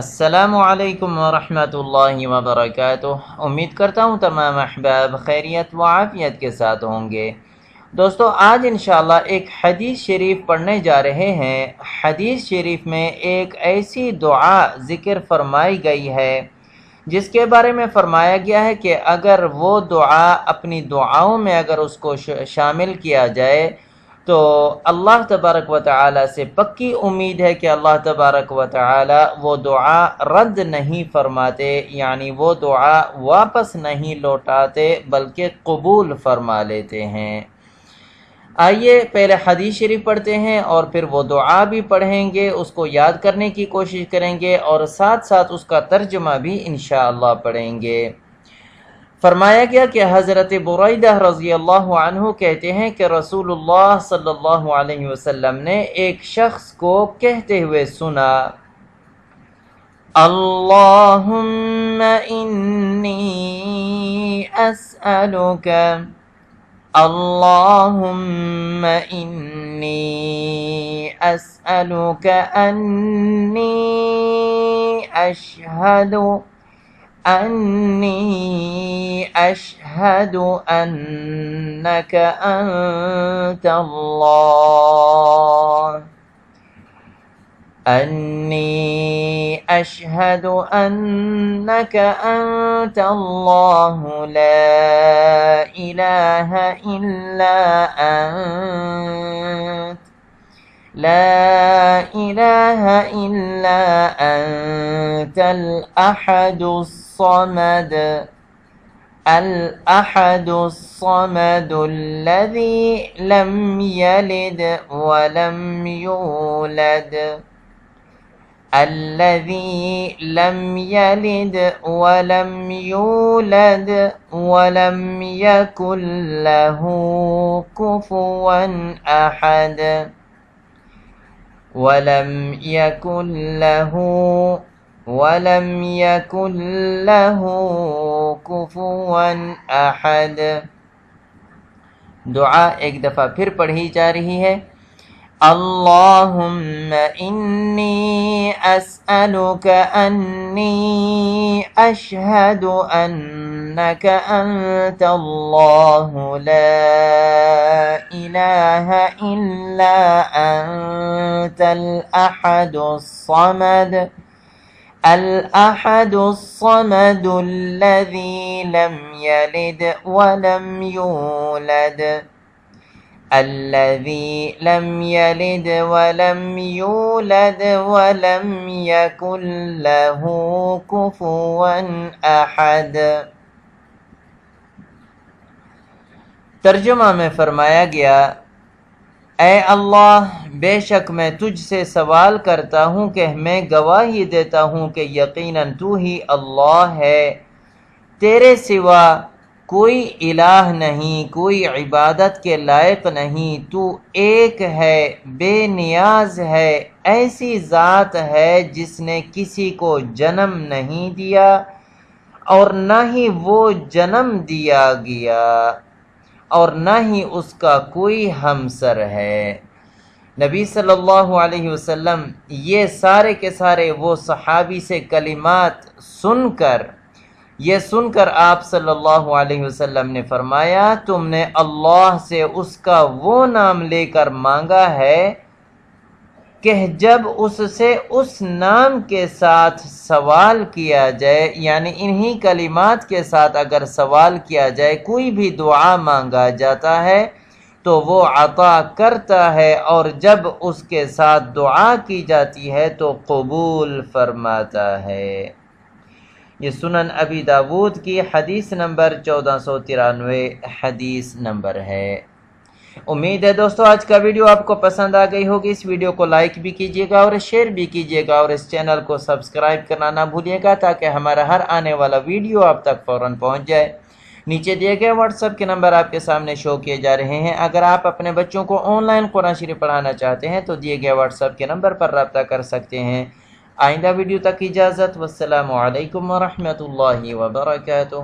السلام علیکم ورحمۃ اللہ وبرکاتہ امید کرتا ہوں تمام احباب خیریت و عافیت کے ساتھ ہوں گے دوستو آج انشاءاللہ ایک حدیث شریف پڑھنے جا رہے ہیں حدیث شریف میں ایک ایسی دعا ذکر فرمائی گئی ہے جس کے بارے میں فرمایا گیا ہے کہ اگر وہ دعا اپنی دعاؤں میں اگر اس کو شامل کیا جائے تو اللہ تبارک و تعالی سے پکی امید ہے کہ اللہ تبارک و تعالی وہ دعا رد نہیں فرماتے یعنی وہ دعا واپس نہیں لوٹاتے بلکہ قبول فرما لیتے ہیں آئیے پہلے حدیث شریف پڑھتے ہیں اور پھر وہ دعا بھی پڑھیں گے اس کو یاد کرنے کی کوشش کریں گے اور ساتھ ساتھ اس کا ترجمہ بھی انشاءاللہ پڑھیں گے فرمایا گیا کہ حضرت برعیدہ رضی اللہ عنہ کہتے ہیں کہ رسول اللہ صلی اللہ علیہ وسلم نے ایک شخص کو کہتے ہوئے سنا اللہم اللہم انی انی اللہ انی اشہدو أني أشهد أنك أنت الله أني أشهد أنك أنت الله لا إله إلا أنت لا إله إلا أنت الأحد الصمد الأحد الصمد الذي لم يلد ولم يولد الذي لم يلد ولم يولد ولم يكن له كفوا أحد ولم يكن له ولم يكن له كفوا أحد دعاء ایک دفعہ پھر پڑھی جا رہی ہے اللهم إني أسألك أني أشهد أنك أنت الله لا إله إلا أنت الأحد الصمد الأحد الصمد الذي لم يلد ولم يولد الذي لم يلد ولم يولد ولم يكن له كفوا أحد ترجمہ میں فرمایا گیا اے اللہ بے شک میں تجھ سے سوال کرتا ہوں کہ میں گواہی دیتا ہوں کہ یقیناً تو ہی اللہ ہے تیرے سوا کوئی الہ نہیں کوئی عبادت کے لائق نہیں تو ایک ہے بے نیاز ہے ایسی ذات ہے جس نے کسی کو جنم نہیں دیا اور نہ ہی وہ جنم دیا گیا اور نہ ہی اس کا کوئی ہمسر ہے نبی صلی اللہ علیہ وسلم یہ سارے کے سارے وہ صحابی سے کلمات سن کر یہ سن کر آپ صلی اللہ علیہ وسلم نے فرمایا تم نے اللہ سے اس کا وہ نام لے کر مانگا ہے کہ جب اس سے اس نام کے ساتھ سوال کیا جائے یعنی انہی کلمات کے ساتھ اگر سوال کیا جائے کوئی بھی دعا مانگا جاتا ہے تو وہ عطا کرتا ہے اور جب اس کے ساتھ دعا کی جاتی ہے تو قبول فرماتا ہے یہ سنن ابی داود کی حدیث نمبر چودہ سو ترانوے حدیث نمبر ہے امید ہے دوستو آج کا ویڈیو آپ کو پسند آ گئی ہوگی اس ویڈیو کو لائک بھی کیجیے گا اور شیئر بھی کیجیے گا اور اس چینل کو سبسکرائب کرنا نہ بھولیے گا تاکہ ہمارا ہر آنے والا ویڈیو آپ تک فوراً پہنچ جائے نیچے دیے گئے واٹس ایپ کے نمبر آپ کے سامنے شو کیے جا رہے ہیں اگر آپ اپنے بچوں کو آن لائن قرآن شریف پڑھانا چاہتے ہیں تو دیے گئے واٹس ایپ کے نمبر پر رابطہ کر سکتے ہیں آئندہ ویڈیو تک اجازت والسلام علیکم ورحمۃ اللہ وبرکاتہ